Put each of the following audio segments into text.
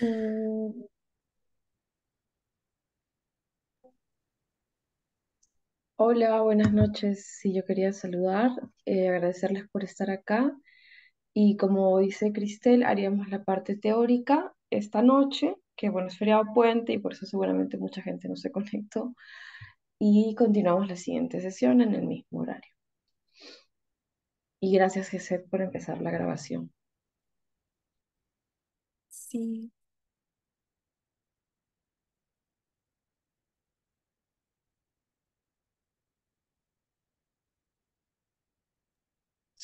Mm. Hola, buenas noches. Sí, yo quería saludar, eh, agradecerles por estar acá. Y como dice Cristel, haríamos la parte teórica esta noche, que bueno, es feriado puente y por eso seguramente mucha gente no se conectó. Y continuamos la siguiente sesión en el mismo horario. Y gracias, Gesset por empezar la grabación. Sí,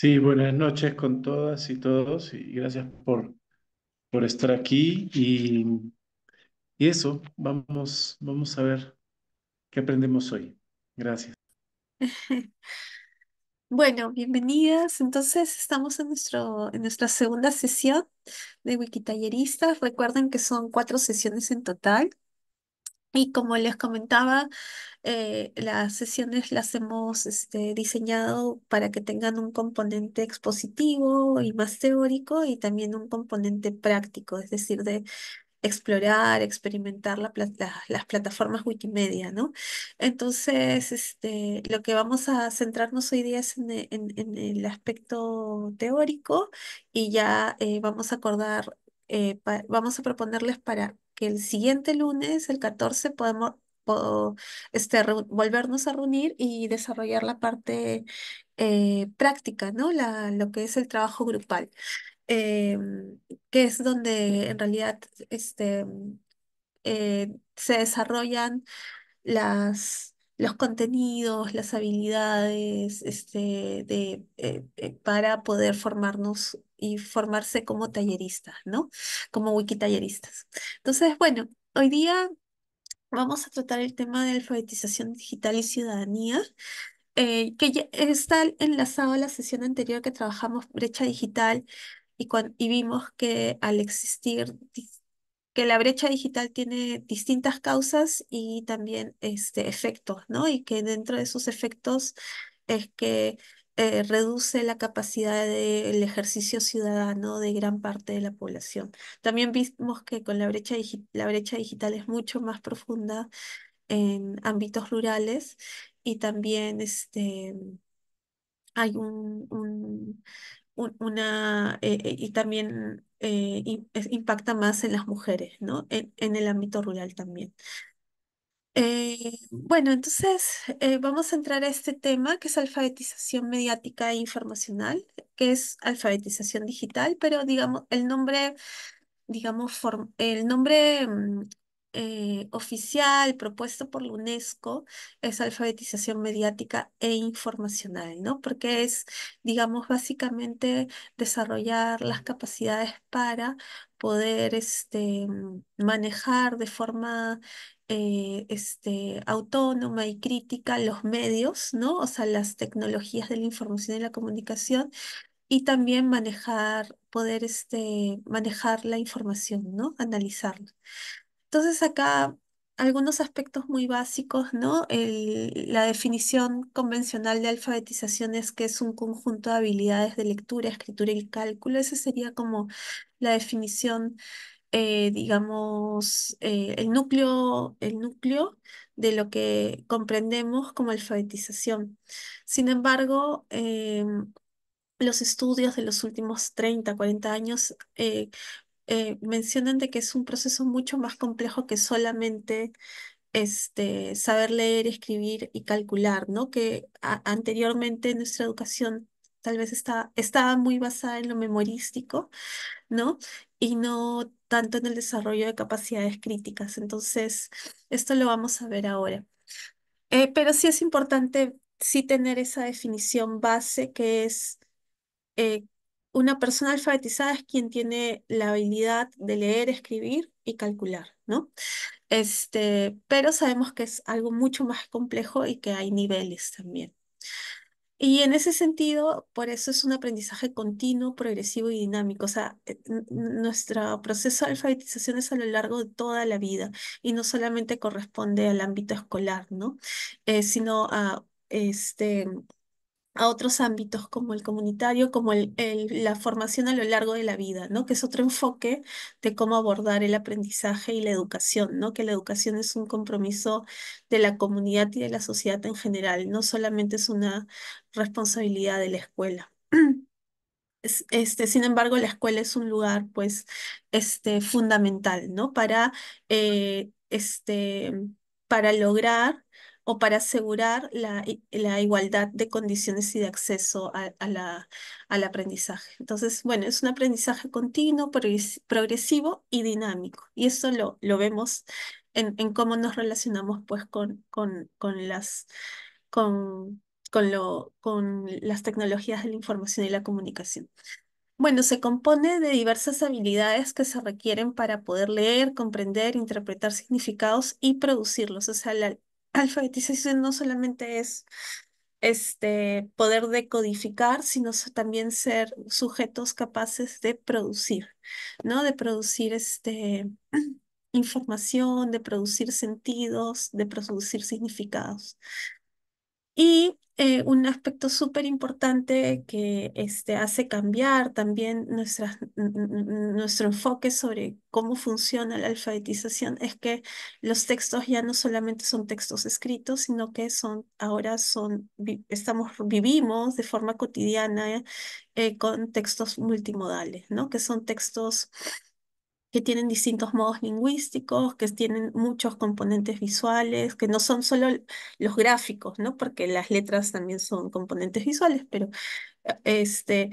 Sí, buenas noches con todas y todos y gracias por, por estar aquí y, eso, vamos, vamos a ver qué aprendemos hoy. Gracias. Bueno, bienvenidas. Entonces estamos en, nuestro, en nuestra segunda sesión de Wikitalleristas. Recuerden que son cuatro sesiones en total. Y como les comentaba, eh, las sesiones las hemos este, diseñado para que tengan un componente expositivo y más teórico y también un componente práctico, es decir, de explorar, experimentar la, las plataformas Wikimedia, ¿no? Entonces, este, lo que vamos a centrarnos hoy día es en, en, el aspecto teórico y ya eh, vamos a acordar, eh, vamos a proponerles para el siguiente lunes, el 14, podemos este, volvernos a reunir y desarrollar la parte eh, práctica, ¿no? La, lo que es el trabajo grupal, em, que es donde en realidad este, eh, se desarrollan las los contenidos, las habilidades, este, de, eh, eh, para poder formarnos y formarse como talleristas, ¿no? Como talleristas. Entonces, bueno, hoy día vamos a tratar el tema de alfabetización digital y ciudadanía. Eh, que está enlazado a la sesión anterior que trabajamos brecha digital y, y vimos que al existir que la brecha digital tiene distintas causas y también este, efectos, ¿no? Y que dentro de esos efectos es que eh, reduce la capacidad del ejercicio ciudadano de gran parte de la población. También vimos que con la brecha, la brecha digital es mucho más profunda en ámbitos rurales y también este, hay un, un una, eh, eh, y también eh, impacta más en las mujeres, ¿no? En, el ámbito rural también. bueno, entonces vamos a entrar a este tema que es alfabetización mediática e informacional, que es alfabetización digital, pero digamos, el nombre, digamos, el nombre mm, eh, oficial propuesto por la UNESCO es alfabetización mediática e informacional, ¿no? Porque es, digamos, básicamente desarrollar las capacidades para poder este, manejar de forma eh, este, autónoma y crítica los medios, ¿no? O sea, las tecnologías de la información y la comunicación y también manejar, poder este, manejar la información, ¿no? Analizarla. Entonces acá algunos aspectos muy básicos, ¿no? la definición convencional de alfabetización es que es un conjunto de habilidades de lectura, escritura y cálculo. Esa sería como la definición, eh, digamos, eh, el núcleo, el núcleo de lo que comprendemos como alfabetización. Sin embargo, em, los estudios de los últimos 30, 40 años eh, eh, mencionan de que es un proceso mucho más complejo que solamente este, saber leer, escribir y calcular, ¿no? Que anteriormente nuestra educación tal vez estaba muy basada en lo memorístico, ¿no? Y no tanto en el desarrollo de capacidades críticas. Entonces, esto lo vamos a ver ahora. Eh, pero sí es importante sí tener esa definición base que es eh, una persona alfabetizada es quien tiene la habilidad de leer, escribir y calcular, ¿no? Este, pero sabemos que es algo mucho más complejo y que hay niveles también. Y en ese sentido, por eso es un aprendizaje continuo, progresivo y dinámico. O sea, eh, nuestro proceso de alfabetización es a lo largo de toda la vida y no solamente corresponde al ámbito escolar, ¿no? Eh, sino a este, a otros ámbitos como el comunitario, como el, la formación a lo largo de la vida, ¿no? Que es otro enfoque de cómo abordar el aprendizaje y la educación, ¿no? Que la educación es un compromiso de la comunidad y de la sociedad en general, no solamente es una responsabilidad de la escuela. Este, sin embargo, la escuela es un lugar, pues, este, fundamental, ¿no? Para, eh, este, para lograr o para asegurar la, la igualdad de condiciones y de acceso a, la, al aprendizaje. Entonces, bueno, es un aprendizaje continuo, progresivo y dinámico. Y eso lo, lo vemos en, en, cómo nos relacionamos pues con, con, con las... Con, con, lo, con las tecnologías de la información y la comunicación. Bueno, se compone de diversas habilidades que se requieren para poder leer, comprender, interpretar significados y producirlos. O sea, la, alfabetización no solamente es este, poder decodificar, sino también ser sujetos capaces de producir, ¿no? De producir este, información, de producir sentidos, de producir significados. Y eh, un aspecto súper importante que este, hace cambiar también nuestro enfoque sobre cómo funciona la alfabetización es que los textos ya no solamente son textos escritos, sino que son, ahora son, estamos, vivimos de forma cotidiana eh, con textos multimodales, ¿no? que son textos que tienen distintos modos lingüísticos, que tienen muchos componentes visuales, que no son solo los gráficos, ¿no? Porque las letras también son componentes visuales, pero este,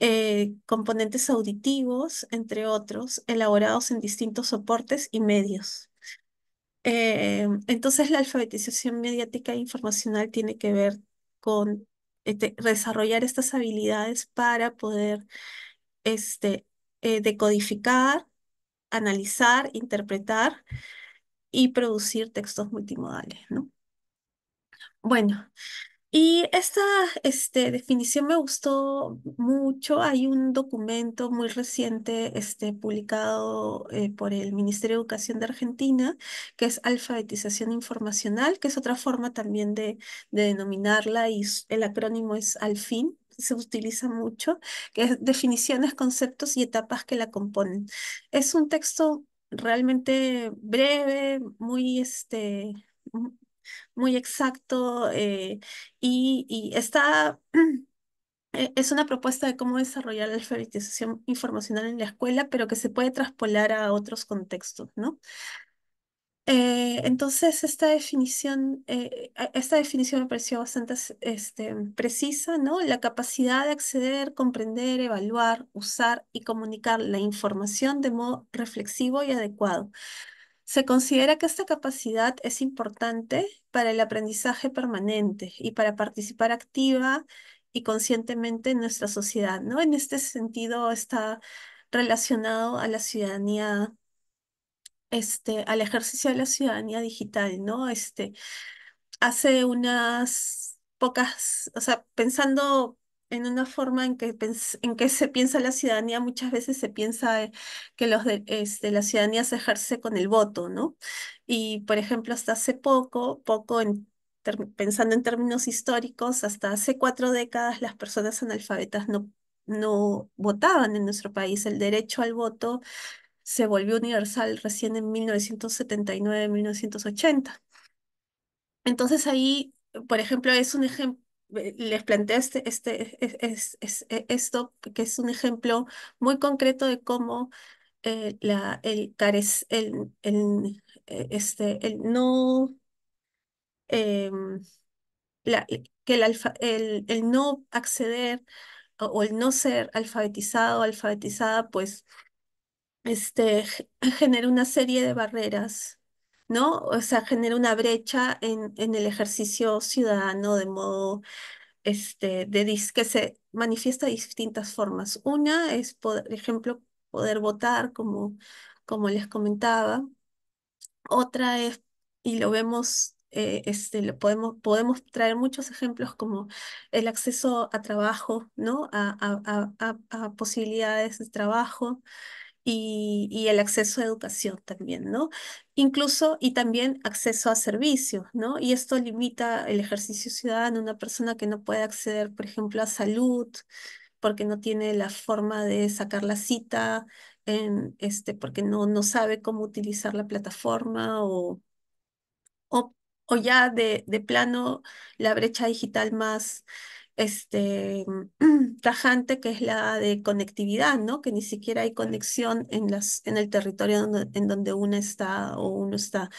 eh, componentes auditivos, entre otros, elaborados en distintos soportes y medios. Eh, entonces, la alfabetización mediática e informacional tiene que ver con este, desarrollar estas habilidades para poder este, eh, decodificar analizar, interpretar y producir textos multimodales, ¿no? Bueno, y esta este, definición me gustó mucho. Hay un documento muy reciente este, publicado eh, por el Ministerio de Educación de Argentina, que es alfabetización informacional, que es otra forma también de, de denominarla y el acrónimo es ALFIN se utiliza mucho, que es definiciones, conceptos y etapas que la componen. Es un texto realmente breve, muy, este, muy exacto eh, y, está... E-, es una propuesta de cómo desarrollar la alfabetización informacional en la escuela, pero que se puede traspolar a otros contextos, ¿no? Eh, entonces, esta definición, eh, esta definición me pareció bastante este, precisa, ¿no? La capacidad de acceder, comprender, evaluar, usar y comunicar la información de modo reflexivo y adecuado. Se considera que esta capacidad es importante para el aprendizaje permanente y para participar activa y conscientemente en nuestra sociedad, ¿no? En este sentido está relacionado a la ciudadanía este, al ejercicio de la ciudadanía digital, ¿no? Este, hace unas pocas, o sea, pensando en una forma en que, en que se piensa la ciudadanía, muchas veces se piensa eh, que los de, este, la ciudadanía se ejerce con el voto, ¿no? Y, por ejemplo, hasta hace poco, poco pensando en términos históricos, hasta hace cuatro décadas las personas analfabetas no, no votaban en nuestro país. El derecho al voto se volvió universal recién en 1979-1980. Entonces ahí, por ejemplo, es un ejemplo, eh, les planteé este, este, es, e, esto, que es un ejemplo muy concreto de cómo eh, la, el, el, eh, este, el no... Em, que el, no acceder o el no ser alfabetizado alfabetizada, pues este, genera una serie de barreras, ¿no? O sea, genera una brecha en, en el ejercicio ciudadano de modo este, de dis que se manifiesta de distintas formas. Una es, por ejemplo, poder votar, como, como les comentaba. Otra es, y lo vemos, eh, este, lo podemos, podemos traer muchos ejemplos como el acceso a trabajo, ¿no? a, a, a, a posibilidades de trabajo y, el acceso a educación también, ¿no? Incluso y también acceso a servicios, ¿no? Y esto limita el ejercicio ciudadano, una persona que no puede acceder, por ejemplo, a salud porque no tiene la forma de sacar la cita, en, em, este, porque no, no sabe cómo utilizar la plataforma o, o, ya de, de plano la brecha digital más este, tajante que es la de conectividad, ¿no? Que ni siquiera hay conexión en, las, en el territorio donde, en donde uno está o uno está.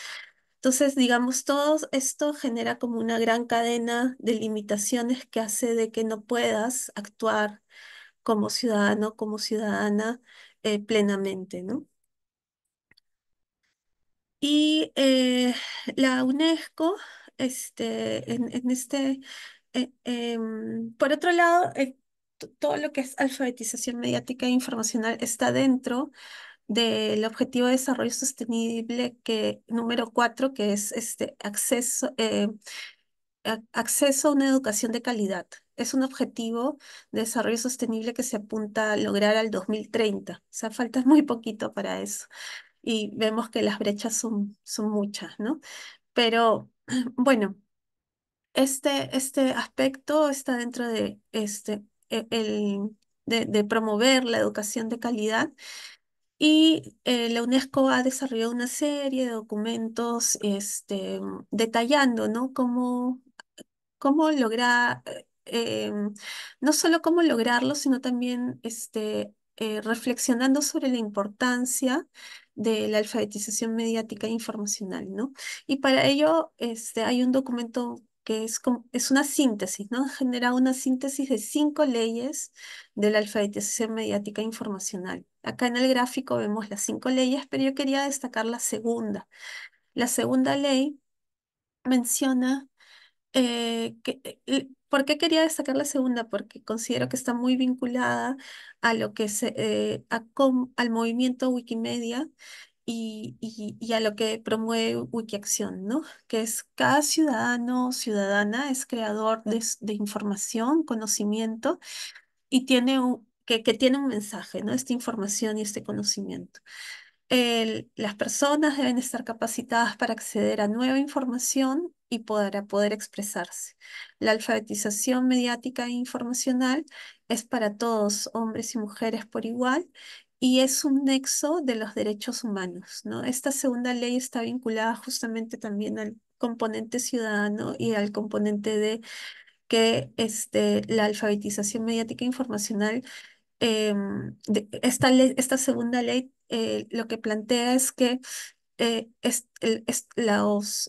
Entonces, digamos, todo esto genera como una gran cadena de limitaciones que hace de que no puedas actuar como ciudadano, como ciudadana eh, plenamente, ¿no? Y eh, la UNESCO este, en, en, este eh, em, por otro lado, eh, todo lo que es alfabetización mediática e informacional está dentro del objetivo de desarrollo sostenible que número cuatro, que es este acceso, eh, acceso a una educación de calidad. Es un objetivo de desarrollo sostenible que se apunta a lograr al 2030. O sea, falta muy poquito para eso. Y vemos que las brechas son, son muchas, ¿no? Pero bueno, este, este aspecto está dentro de, este, e, el, de, de promover la educación de calidad y eh, la UNESCO ha desarrollado una serie de documentos este, detallando ¿no? cómo, cómo lograr, eh, em, no solo cómo lograrlo, sino también este, eh, reflexionando sobre la importancia de la alfabetización mediática e informacional, ¿no? Y para ello este, hay un documento que es, es una síntesis, ¿no? Genera una síntesis de cinco leyes de la alfabetización mediática informacional. Acá en el gráfico vemos las cinco leyes, pero yo quería destacar la segunda. La segunda ley menciona eh, que, eh, ¿Por qué quería destacar la segunda? Porque considero que está muy vinculada a lo que se, eh, a al movimiento Wikimedia y, y, a lo que promueve Wikiacción, Que es cada ciudadano o ciudadana es creador de, información, conocimiento y tiene que, tiene un mensaje, ¿no? Esta información y este conocimiento. las personas deben estar capacitadas para acceder a nueva información y poder expresarse. La alfabetización mediática e informacional es para todos, hombres y mujeres por igual, y es un nexo de los derechos humanos, ¿no? Esta segunda ley está vinculada justamente también al componente ciudadano y al componente de que este, la alfabetización mediática e informacional, em, esta, esta segunda ley eh, lo que plantea es que eh,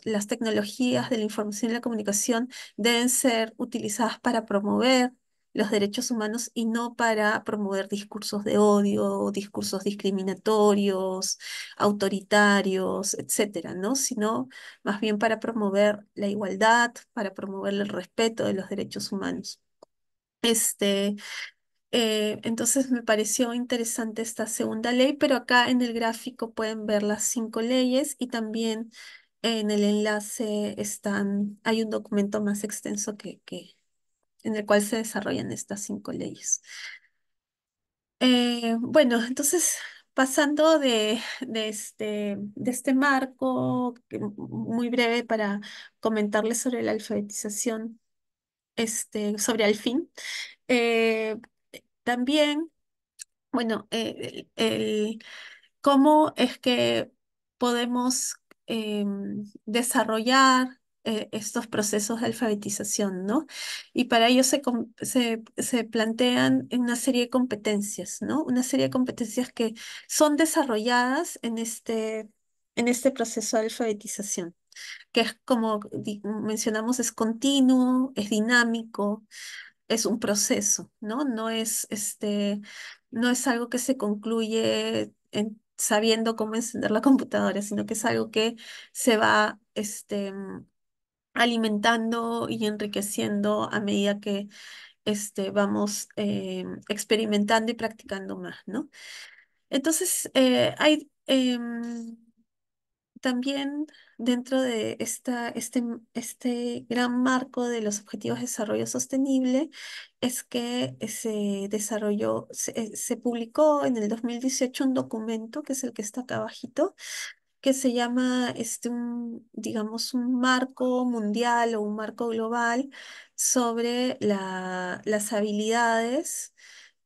las tecnologías de la información y la comunicación deben ser utilizadas para promover los derechos humanos y no para promover discursos de odio, discursos discriminatorios, autoritarios, etcétera, ¿no? Sino más bien para promover la igualdad, para promover el respeto de los derechos humanos. Este, eh, entonces me pareció interesante esta segunda ley, pero acá en el gráfico pueden ver las cinco leyes y también en el enlace están, hay un documento más extenso que, que, en el cual se desarrollan estas cinco leyes. Eh, bueno, entonces, pasando de, este, este, marco, muy breve para comentarles sobre la alfabetización, este, sobre al fin, eh, también, bueno, eh, cómo es que podemos em, desarrollar eh, estos procesos de alfabetización, ¿no? Y para ello se, se, se, plantean una serie de competencias, ¿no? Una serie de competencias que son desarrolladas en este, en este proceso de alfabetización que es como mencionamos, es continuo, es dinámico, es un proceso, ¿no? No es, este, no es algo que se concluye en, sabiendo cómo encender la computadora, sino que es algo que se va, este, alimentando y enriqueciendo a medida que este, vamos eh, experimentando y practicando más, ¿no? Entonces, eh, hay em, también dentro de esta, este, este gran marco de los Objetivos de Desarrollo Sostenible es que se desarrolló, se, eh, se publicó en el 2018 un documento, que es el que está acá abajito, que se llama, este, un, digamos, un marco mundial o un marco global sobre la, las habilidades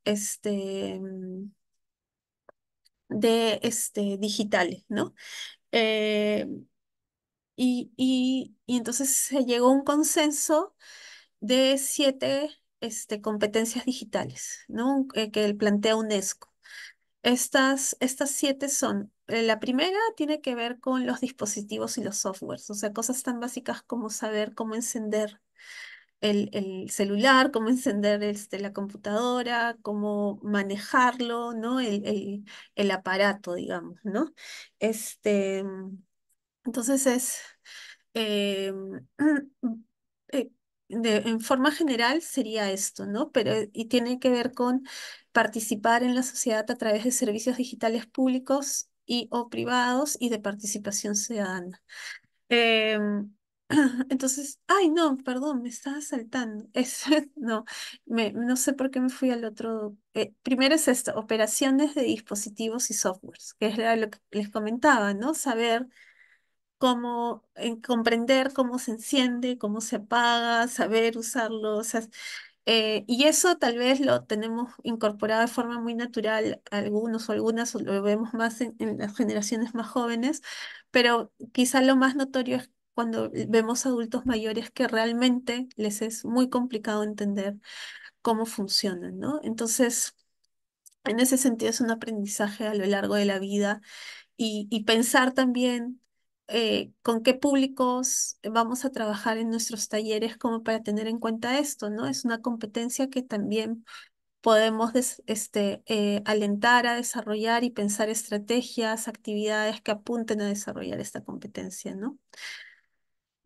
este, mm, de, este, digitales, ¿no? Eh, y, entonces se llegó a un consenso de siete este, competencias digitales, ¿no? que, eh, que plantea UNESCO. Estas, estas siete son, eh, la primera tiene que ver con los dispositivos y los softwares, o sea, cosas tan básicas como saber cómo encender el, celular, cómo encender este, la computadora, cómo manejarlo, ¿no? El, el, aparato, digamos, ¿no? Este, entonces es, eh, eh, en forma general sería esto, ¿no? Pero, y tiene que ver con participar en la sociedad a través de servicios digitales públicos y o privados y de participación ciudadana. Em, entonces, ay, no, perdón, me estaba saltando. Es, no, no sé por qué me fui al otro. Eh, primero es esto, operaciones de dispositivos y softwares, que es lo que les comentaba, ¿no? Saber cómo, eh, comprender cómo se enciende, cómo se apaga, saber usarlo, o eh, y eso tal vez lo tenemos incorporado de forma muy natural, algunos o algunas o lo vemos más en, las generaciones más jóvenes, pero quizá lo más notorio es cuando vemos adultos mayores que realmente les es muy complicado entender cómo funcionan, ¿no? Entonces, en ese sentido es un aprendizaje a lo largo de la vida y pensar también eh, con qué públicos vamos a trabajar en nuestros talleres como para tener en cuenta esto, ¿no? Es una competencia que también podemos este, eh, alentar a desarrollar y pensar estrategias, actividades que apunten a desarrollar esta competencia, ¿no?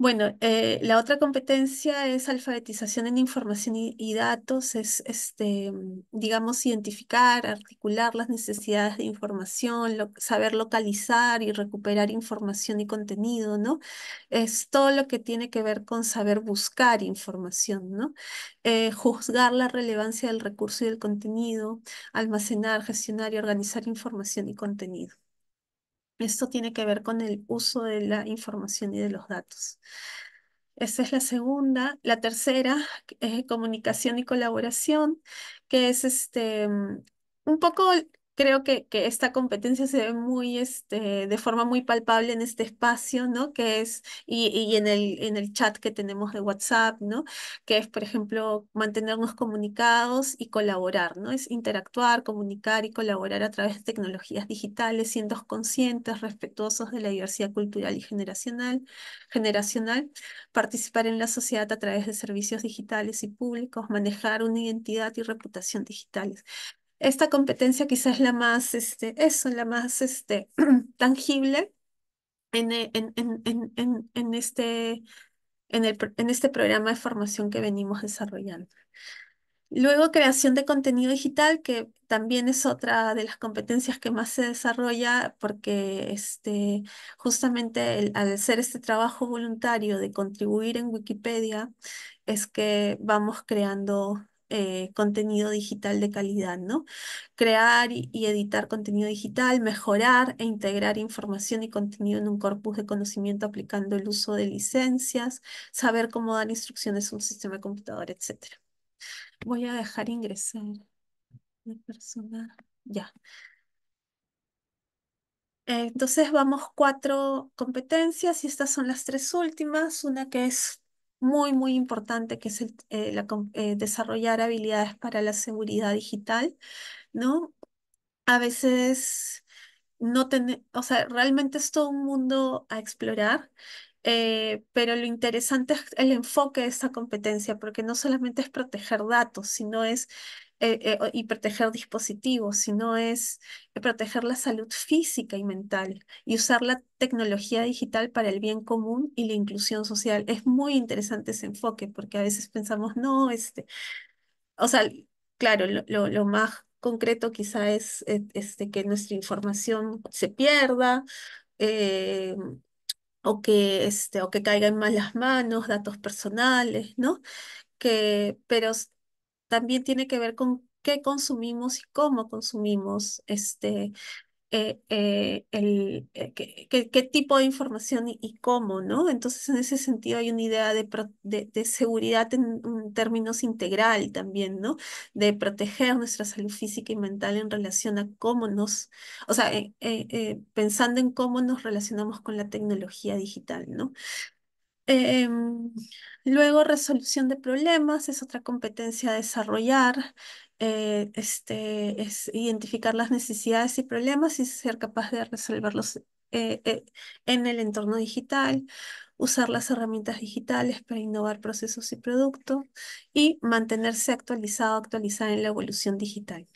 Bueno, eh, la otra competencia es alfabetización en información y, datos, es, este, mm, digamos, identificar, articular las necesidades de información, saber localizar y recuperar información y contenido, ¿no? Es todo lo que tiene que ver con saber buscar información, ¿no? Eh, juzgar la relevancia del recurso y del contenido, almacenar, gestionar y organizar información y contenido. Esto tiene que ver con el uso de la información y de los datos. Esta es la segunda. La tercera es comunicación y colaboración, que es este, mm, un poco creo que, que, esta competencia se ve muy, este, de forma muy palpable en este espacio, ¿no? Que es, y, en el, en el chat que tenemos de WhatsApp, ¿no? Que es, por ejemplo, mantenernos comunicados y colaborar, ¿no? Es interactuar, comunicar y colaborar a través de tecnologías digitales, siendo conscientes, respetuosos de la diversidad cultural y generacional, generacional, participar en la sociedad a través de servicios digitales y públicos, manejar una identidad y reputación digitales esta competencia quizás la más, este, eso, la más este, tangible eh, en, en, en, en, este, en, el, en este programa de formación que venimos desarrollando. Luego, creación de contenido digital, que también es otra de las competencias que más se desarrolla, porque este, justamente al hacer este trabajo voluntario de contribuir en Wikipedia, es que vamos creando eh, contenido digital de calidad, ¿no? Crear y, editar contenido digital, mejorar e integrar información y contenido en un corpus de conocimiento aplicando el uso de licencias, saber cómo dar instrucciones a un sistema de computador, etc. Voy a dejar ingresar una persona. Ya. Entonces vamos cuatro competencias y estas son las tres últimas, una que es muy, muy importante, que es eh, eh, desarrollar habilidades para la seguridad digital, ¿no? A veces no tener, o sea, realmente es todo un mundo a explorar. Eh, pero lo interesante es el enfoque de esta competencia, porque no solamente es proteger datos, sino es eh, eh, y proteger dispositivos, sino es eh, proteger la salud física y mental y usar la tecnología digital para el bien común y la inclusión social. Es muy interesante ese enfoque porque a veces pensamos, no, este, o sea, claro, lo, lo, más concreto quizá es e, este, que nuestra información se pierda. o que, este, o que caiga en malas manos, datos personales, ¿no? Que, pero también tiene que ver con qué consumimos y cómo consumimos este, eh, eh, el, eh, qué, tipo de información y, cómo, ¿no? Entonces, en ese sentido hay una idea de, seguridad en, en, términos integral también, ¿no? De proteger nuestra salud física y mental en relación a cómo nos, o sea, pensando en cómo nos relacionamos con la tecnología digital, ¿no? Em, luego, resolución de problemas es otra competencia desarrollar. Eh, este, es identificar las necesidades y problemas y ser capaz de resolverlos eh, eh, en el entorno digital. Usar las herramientas digitales para innovar procesos y productos. Y mantenerse actualizado, actualizar en la evolución digital.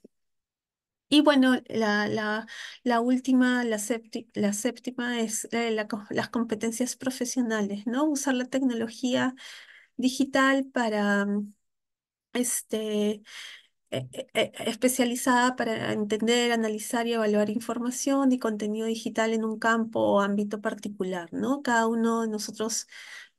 Y bueno, la, la, la última, la, séptima, es eh, las competencias profesionales, ¿no? Usar la tecnología digital para, mm, este, e, e, e, especializada para entender, analizar y evaluar información y contenido digital en un campo o ámbito particular, ¿no? Cada uno de nosotros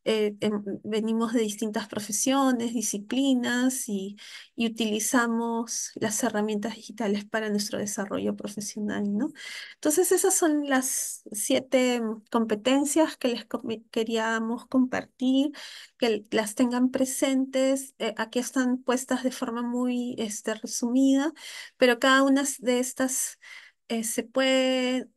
eh, em, venimos de distintas profesiones, disciplinas y, utilizamos las herramientas digitales para nuestro desarrollo profesional, ¿no? Entonces esas son las siete em, competencias que les queríamos compartir, que las tengan presentes. Eh, aquí están puestas de forma muy este, resumida, pero cada una de estas eh, se puede,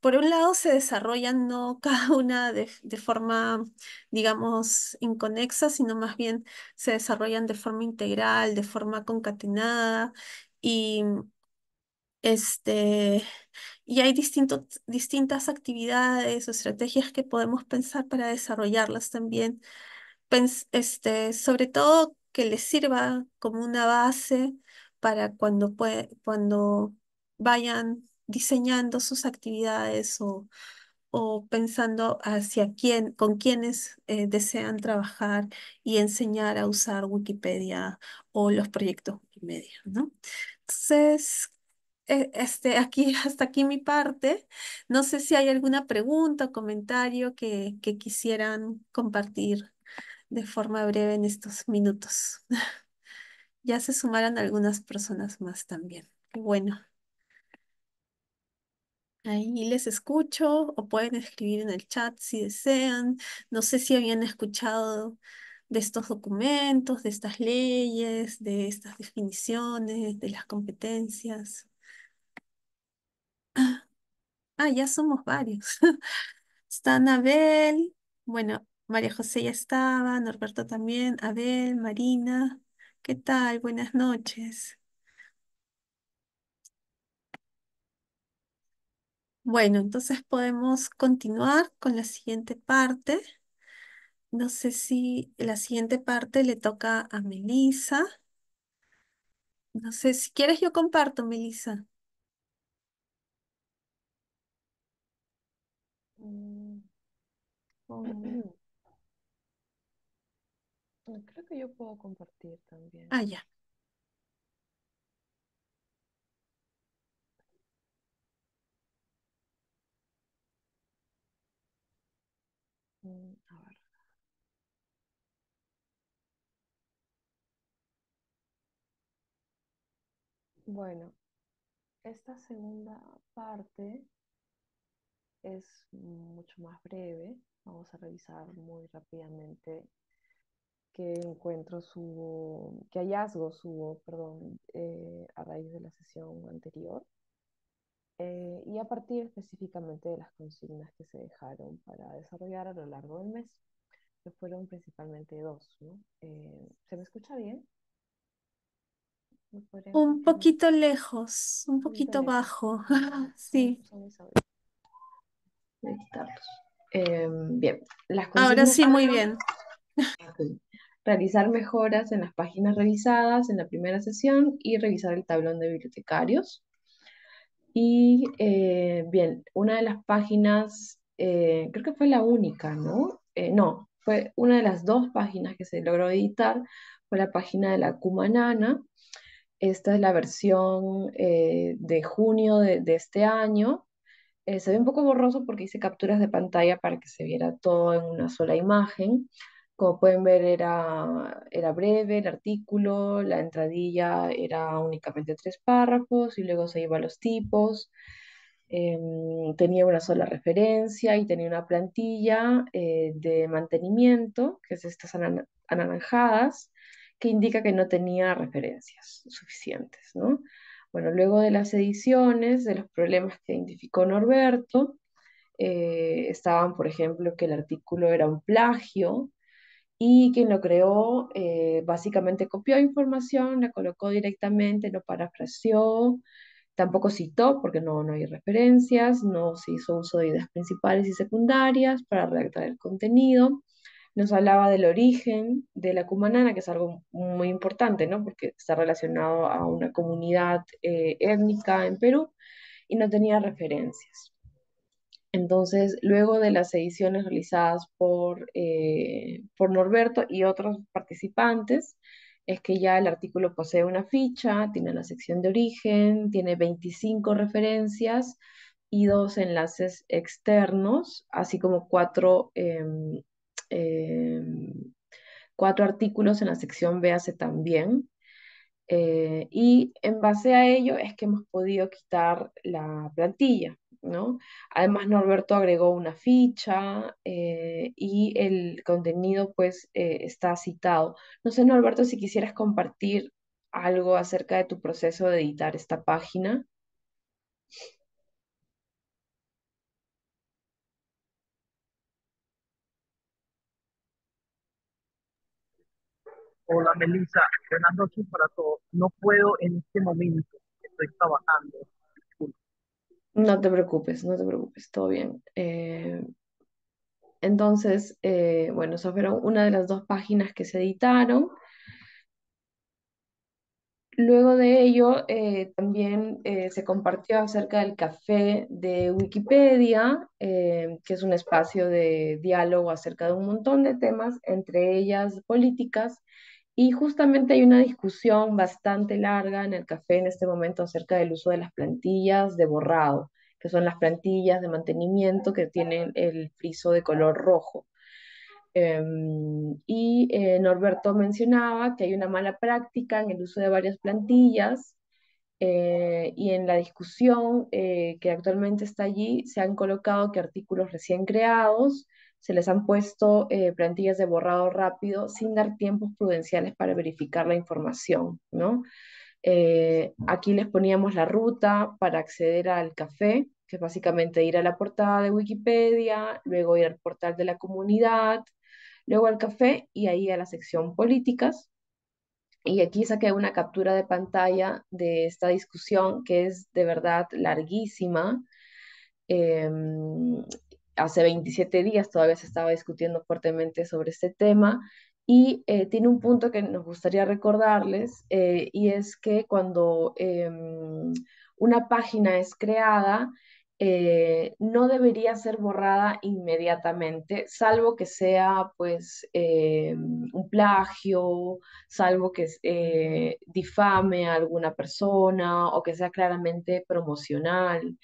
por un lado se desarrollan no cada una de, forma, digamos, inconexa, sino más bien se desarrollan de forma integral, de forma concatenada y, este, y hay distintas actividades o estrategias que podemos pensar para desarrollarlas también. este, sobre todo que les sirva como una base para cuando, puede, cuando vayan diseñando sus actividades o, o pensando hacia quién, con quienes eh, desean trabajar y enseñar a usar Wikipedia o los proyectos Wikimedia, ¿no? Entonces, e, este, aquí, hasta aquí mi parte. No sé si hay alguna pregunta o comentario que, que quisieran compartir de forma breve en estos minutos. ya se sumaron algunas personas más también. Bueno. Ahí les escucho o pueden escribir en el chat si desean. No sé si habían escuchado de estos documentos, de estas leyes, de estas definiciones, de las competencias. Ah, ah ya somos varios. Está Abel, bueno, María José ya estaba, Norberto también, Abel, Marina. ¿Qué tal? Buenas noches. Bueno, entonces podemos continuar con la siguiente parte. No sé si la siguiente parte le toca a Melissa. No sé, si quieres yo comparto, Melissa. Mm, oh, creo que yo puedo compartir también. Ah, ya. Bueno, esta segunda parte es mucho más breve. Vamos a revisar muy rápidamente qué encuentros hubo, qué hallazgos hubo, perdón, eh, a raíz de la sesión anterior. Eh, y a partir específicamente de las consignas que se dejaron para desarrollar a lo largo del mes, que fueron principalmente dos. Eh, ¿Se me escucha bien? un poquito lejos, un poquito, bajo. Ah, sí. Em, bien, las Ahora sí, muy bien. Realizar mejoras en las páginas revisadas en la primera sesión y revisar el tablón de bibliotecarios. Y eh, bien, una de las páginas, eh, creo que fue la única, ¿no? Eh, no, fue una de las dos páginas que se logró editar, fue la página de la Cumanana. Esta es la versión de junio de, de este año. se ve un poco borroso porque hice capturas de pantalla para que se viera todo en una sola imagen. Como pueden ver, era, era breve el artículo, la entradilla era únicamente tres párrafos y luego se iba los tipos. Em, tenía una sola referencia y tenía una plantilla eh, de mantenimiento, que es estas anaranjadas, que indica que no tenía referencias suficientes. Bueno, luego de las ediciones, de los problemas que identificó Norberto, eh, estaban, por ejemplo, que el artículo era un plagio, y quien lo creó eh, básicamente copió información, la colocó directamente, lo parafraseó, tampoco citó porque no, no hay referencias, no se hizo uso de ideas principales y secundarias para redactar el contenido. Nos hablaba del origen de la cumanana, que es algo muy importante, ¿no? Porque está relacionado a una comunidad eh, étnica en Perú y no tenía referencias. Entonces, luego de las ediciones realizadas eh, por, Norberto y otros participantes, es que ya el artículo posee una ficha, tiene la sección de origen, tiene 25 referencias y dos enlaces externos, así como cuatro, em, em, artículos en la sección BAC también. Eh, y en base a ello es que hemos podido quitar la plantilla. ¿no? Además, Norberto agregó una ficha eh, y el contenido pues eh, está citado. No sé, Norberto, si quisieras compartir algo acerca de tu proceso de editar esta página. Hola Melissa, buenas noches para todos. No puedo en este momento, estoy trabajando no te preocupes, no te preocupes, todo bien. Eh, entonces, eh, bueno, esas fueron una de las dos páginas que se editaron. Luego de ello, eh, también se compartió acerca del café de Wikipedia, que es un espacio de diálogo acerca de un montón de temas, entre ellas políticas, y justamente hay una discusión bastante larga en el café en este momento acerca del uso de las plantillas de borrado, que son las plantillas de mantenimiento que tienen el friso de color rojo. Em, y eh, Norberto mencionaba que hay una mala práctica en el uso de varias plantillas eh, y en la discusión eh, que actualmente está allí se han colocado que artículos recién creados se les han puesto eh, plantillas de borrado rápido sin dar tiempos prudenciales para verificar la información, eh, aquí les poníamos la ruta para acceder al café, que es básicamente ir a la portada de Wikipedia, luego ir al portal de la comunidad, luego al café y ahí a la sección políticas. Y aquí saqué una captura de pantalla de esta discusión que es de verdad larguísima. Em, hace 27 días todavía se estaba discutiendo fuertemente sobre este tema y eh, tiene un punto que nos gustaría recordarles eh, y es que cuando em, una página es creada, eh, no debería ser borrada inmediatamente, salvo que sea pues un plagio, salvo que difame a alguna persona o que sea claramente promocional.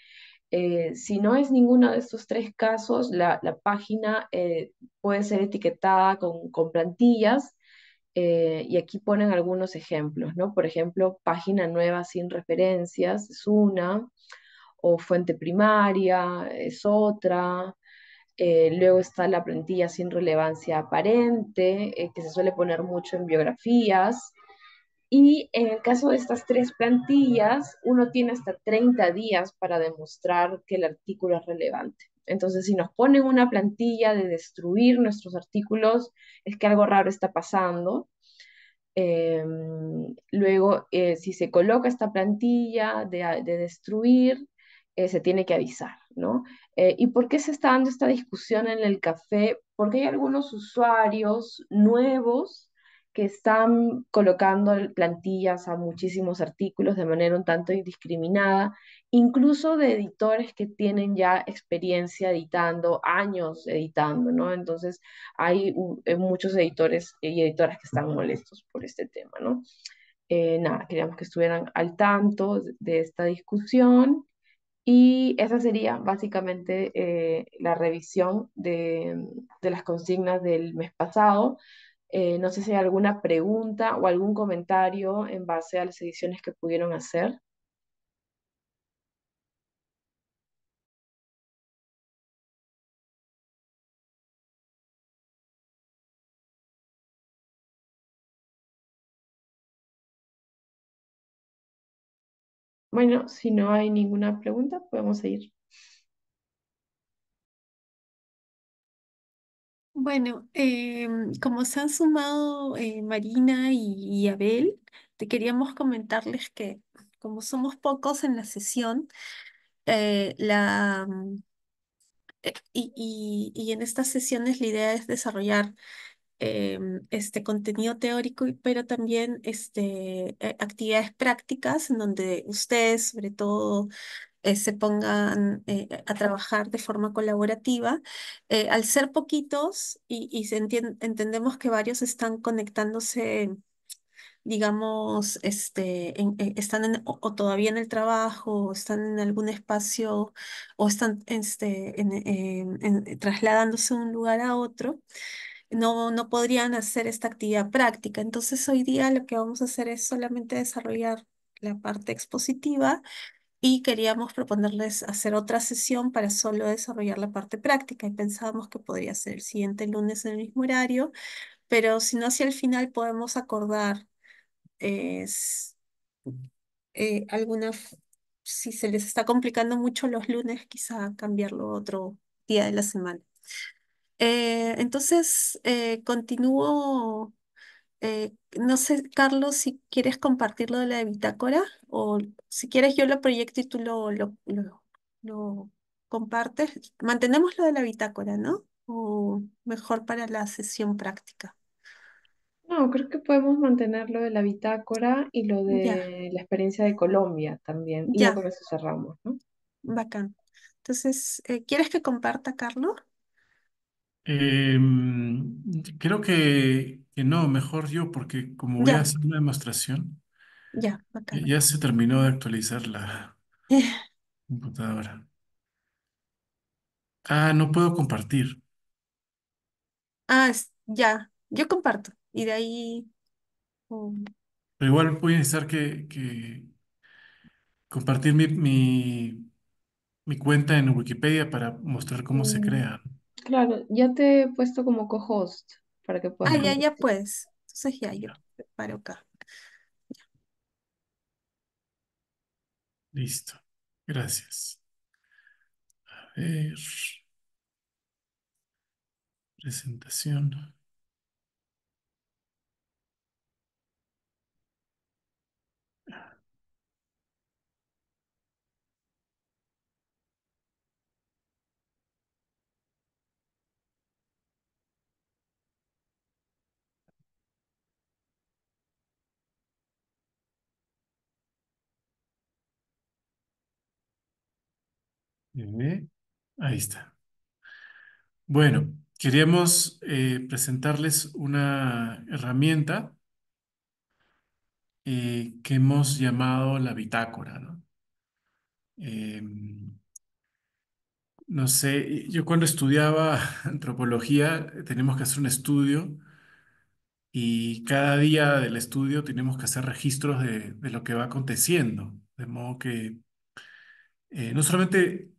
Eh, si no es ninguno de estos tres casos, la, página eh, puede ser etiquetada con, plantillas eh, y aquí ponen algunos ejemplos, ¿no? Por ejemplo, página nueva sin referencias es una, o fuente primaria es otra. luego está la plantilla sin relevancia aparente, que se suele poner mucho en biografías. Y en el caso de estas tres plantillas, uno tiene hasta 30 días para demostrar que el artículo es relevante. Entonces, si nos ponen una plantilla de destruir nuestros artículos, es que algo raro está pasando. Em, luego, eh, si se coloca esta plantilla de, destruir, eh, se tiene que avisar, ¿no? Eh, ¿Y por qué se está dando esta discusión en el café? Porque hay algunos usuarios nuevos que están colocando plantillas a muchísimos artículos de manera un tanto indiscriminada, incluso de editores que tienen ya experiencia editando, años editando, ¿no? Entonces hay eh, muchos editores y editoras que están molestos por este tema, ¿no? Eh, nada, queríamos que estuvieran al tanto de esta discusión y esa sería básicamente eh, la revisión de las consignas del mes pasado. Eh, no sé si hay alguna pregunta o algún comentario en base a las ediciones que pudieron hacer. Bueno, si no hay ninguna pregunta, podemos seguir. Bueno, em, como se han sumado eh, Marina y, Abel, te queríamos comentarles que como somos pocos en la sesión, eh, la, mm, eh, y, en estas sesiones la idea es desarrollar em, este contenido teórico, pero también este, actividades prácticas en donde ustedes, sobre todo eh, se pongan eh, a trabajar de forma colaborativa. Eh, al ser poquitos y, y entendemos que varios están conectándose digamos, este, están o, todavía en el trabajo, están en algún espacio, o están este, trasladándose de un lugar a otro, no, no podrían hacer esta actividad práctica. Entonces, hoy día lo que vamos a hacer es solamente desarrollar la parte expositiva y queríamos proponerles hacer otra sesión para solo desarrollar la parte práctica y pensábamos que podría ser el siguiente lunes en el mismo horario, pero si no, hacia el final podemos acordar eh, eh, alguna, si se les está complicando mucho los lunes, quizá cambiarlo otro día de la semana. Eh, entonces, continúo eh, no sé, Carlos, si quieres compartir lo de la bitácora o si quieres yo lo proyecto y tú lo, lo, lo, compartes. Mantenemos lo de la bitácora, ¿no? O mejor para la sesión práctica. No, creo que podemos mantener lo de la bitácora y lo de la experiencia de Colombia también. Y ya, eso cerramos, Bacán. Entonces, eh, ¿quieres que comparta, Carlos? Em, creo que que no, mejor yo, porque como voy a hacer una demostración, ya, eh, ya se terminó de actualizar la eh. computadora. Ah, no puedo compartir. ah, ya, yo comparto. Y de ahí, mm. Pero igual voy a necesitar que, que compartir mi, mi, cuenta en Wikipedia para mostrar cómo se mm. crea. Claro, ya te he puesto como co-host que Ah, ya, ya pues. Entonces ya yo paro acá. Listo. Gracias. A ver. Presentación. ahí está. Bueno, queríamos eh, presentarles una herramienta eh, que hemos llamado la bitácora, ¿no? Eh, sé, yo cuando estudiaba antropología tenemos que hacer un estudio y cada día del estudio tenemos que hacer registros de, lo que va aconteciendo, de modo que no solamente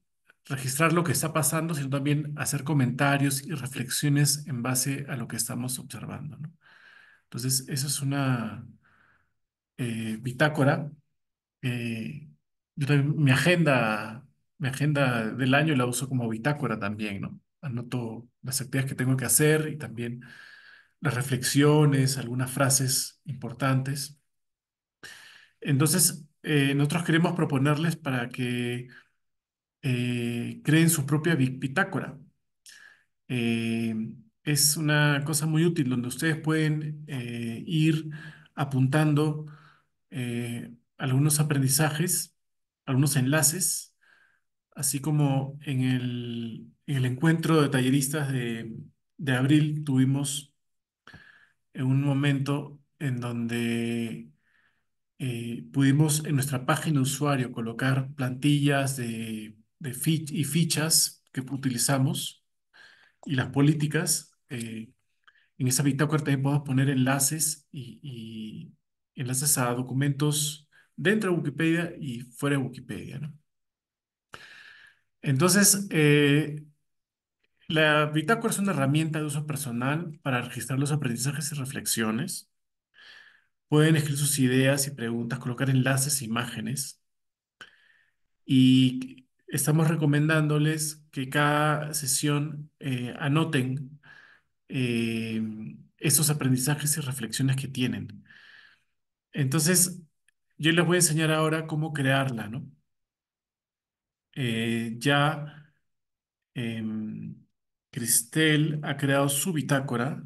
registrar lo que está pasando, sino también hacer comentarios y reflexiones en base a lo que estamos observando. Entonces, eso es una eh, bitácora. Eh, mi agenda, mi agenda del año la uso como bitácora también, Anoto las actividades que tengo que hacer y también las reflexiones, algunas frases importantes. Entonces, eh, nosotros queremos proponerles para que eh, creen su propia bitácora. Eh, es una cosa muy útil donde ustedes pueden eh, ir apuntando algunos aprendizajes, algunos enlaces, así como en el, en el encuentro de talleristas de, abril tuvimos un momento en donde pudimos en nuestra página usuario colocar plantillas de de y fichas que utilizamos y las políticas. Eh, en esa bitácora también podemos poner enlaces y, enlaces a documentos dentro de Wikipedia y fuera de Wikipedia. Entonces, eh, la bitácora es una herramienta de uso personal para registrar los aprendizajes y reflexiones. Pueden escribir sus ideas y preguntas, colocar enlaces, e imágenes. Y estamos recomendándoles que cada sesión eh, anoten eh, esos aprendizajes y reflexiones que tienen. Entonces, yo les voy a enseñar ahora cómo crearla, ¿no? Eh, ya em, Cristel ha creado su bitácora.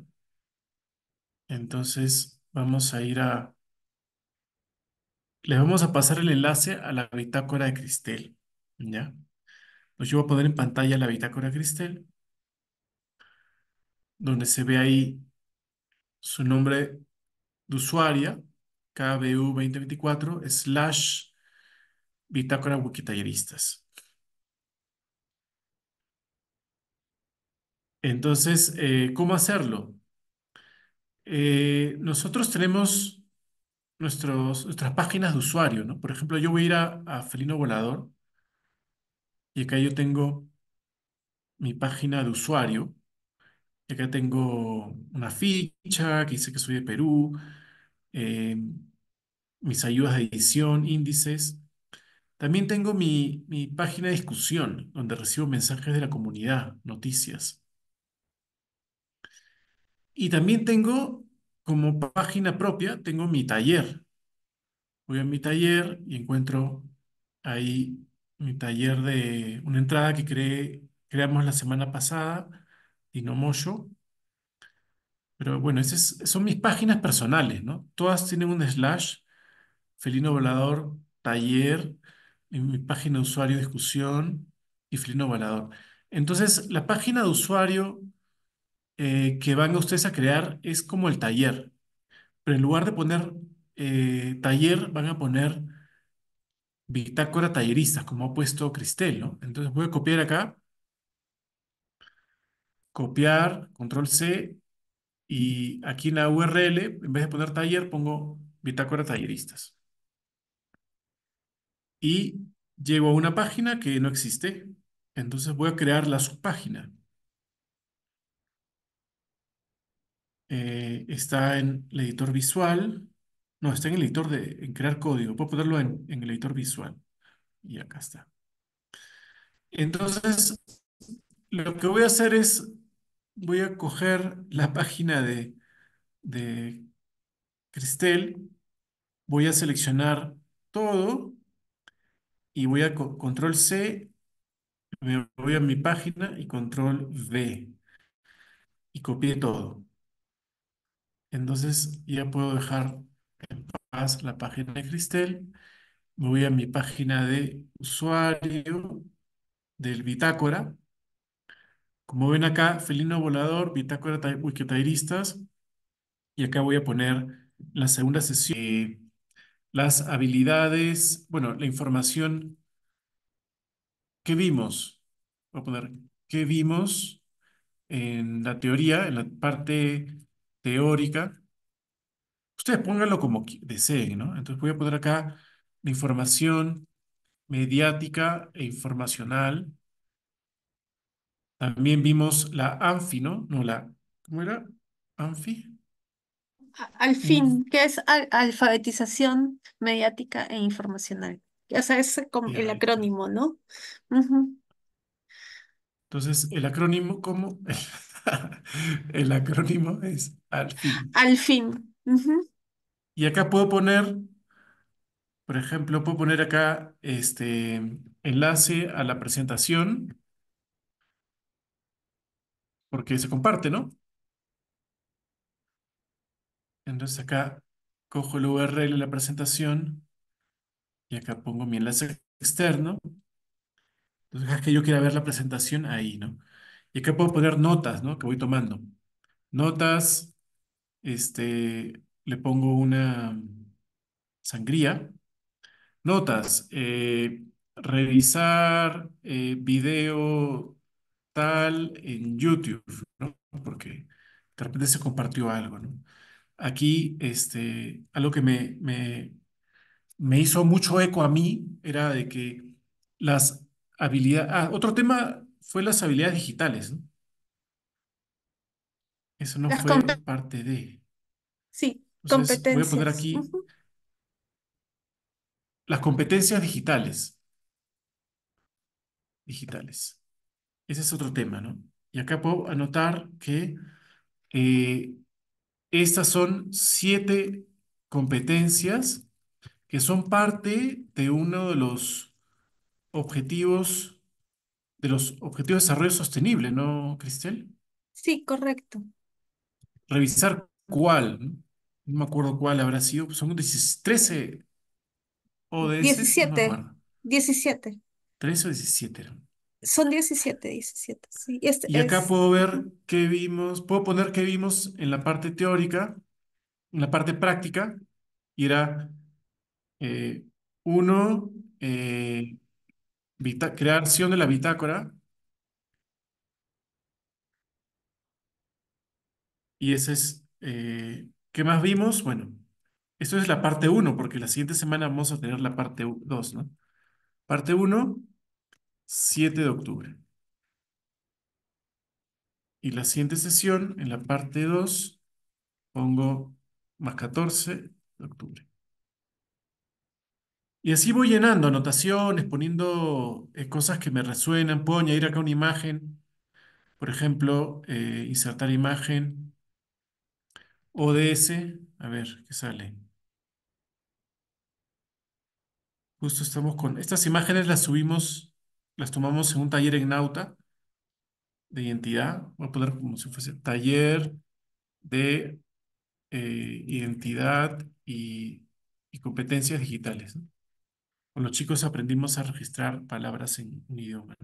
Entonces, vamos a ir a... Les vamos a pasar el enlace a la bitácora de Cristel. Ya. Pues yo a poner en pantalla la bitácora Cristel, donde se ve ahí su nombre de usuaria, KBU 2024, slash bitácora Wikitalleristas. Entonces, eh, ¿cómo hacerlo? Eh, nosotros tenemos nuestros, nuestras páginas de usuario, ¿no? Por ejemplo, yo voy a ir a Felino Volador y acá yo tengo mi página de usuario. Y acá tengo una ficha que dice que soy de Perú, eh, mis ayudas de edición, índices. También tengo mi, mi página de discusión, donde recibo mensajes de la comunidad, noticias. Y también tengo como página propia, tengo mi taller. Voy a mi taller y encuentro ahí mi taller de una entrada que creé, creamos la semana pasada, Dinomosho. Pero bueno, esas son mis páginas personales, ¿no? Todas tienen un slash, Felino Volador, taller, en mi página de usuario, discusión y Felino Volador. Entonces, la página de usuario eh, que van a ustedes a crear es como el taller, pero en lugar de poner eh, taller, van a poner bitácora talleristas, como ha puesto Cristel, ¿no? Entonces voy a copiar acá. Copiar, control C, y aquí en la URL, en vez de poner taller, pongo bitácora talleristas. Y llego a una página que no existe, entonces voy a crear la subpágina. Eh, está en el editor visual. No, está en el editor de en crear código. Puedo ponerlo en, el editor visual. Y acá está. Entonces, lo que voy a hacer es, voy a coger la página de, de Cristel, voy a seleccionar todo y voy a control C, me voy a mi página y control V y copié todo. Entonces ya puedo dejar en la página de Cristel, me voy a mi página de usuario del Bitácora. Como ven acá, Felino Volador, Bitácora Wikitairistas, y acá voy a poner la segunda sesión, eh, las habilidades, bueno, la información que vimos. Voy a poner que vimos en la teoría, en la parte teórica, Ustedes pónganlo como deseen, ¿no? Entonces voy a poner acá la información mediática e informacional. También vimos la ANFI, ¿no? No, la, ¿cómo era? ¿ANFI? Al fin, mm. que es alfabetización mediática e informacional. O sea, es como el acrónimo, ¿no? Entonces, el acrónimo, ¿cómo? el acrónimo es al fin. Al y acá puedo poner, por ejemplo, puedo poner acá este enlace a la presentación porque se comparte, ¿no? Entonces acá cojo el URL de la presentación y acá pongo mi enlace externo. Entonces es que yo quiera ver la presentación ahí, ¿no? Y acá puedo poner notas, ¿no? Que voy tomando. Notas, este, le pongo una mm, sangría. Notas, eh, revisar eh, video tal en YouTube, ¿no? Porque de repente se compartió algo, ¿no? Aquí, este, algo que me, me, hizo mucho eco a mí era de que las habilidades, ah, otro tema fue las habilidades digitales, ¿no? Eso no fue parte de. Sí, voy a poner aquí las competencias digitales. Digitales. Ese es otro tema, ¿no? Y acá puedo anotar que eh, estas son siete competencias que son parte de uno de los objetivos, de los objetivos de desarrollo sostenible, ¿no, Cristel? Sí, correcto. Revisar cuál, ¿no? no me acuerdo cuál habrá sido, pues, son 13 O 17, 17. 13 o 17 eran. Son 17, 17. Este y acá puedo ver qué vimos, puedo poner qué vimos en la parte teórica, en la parte práctica, y era eh, uno, eh, creación de la bitácora, y ese es eh, ¿Qué más vimos? Bueno, esto es la parte 1, porque la siguiente semana vamos a tener la parte 2, ¿no? Parte 1, 7 de octubre. Y la siguiente sesión, en la parte 2, pongo más 14 de octubre. Y así voy llenando anotaciones, poniendo eh, cosas que me resuenan. Puedo añadir acá una imagen, por ejemplo, eh, insertar imagen ODS, a ver, ¿qué sale? Justo estamos con... Estas imágenes las subimos, las tomamos en un taller en Nauta de identidad. Voy a poner como si fuese taller de eh, identidad y, competencias digitales. Con los chicos aprendimos a registrar palabras en un idioma.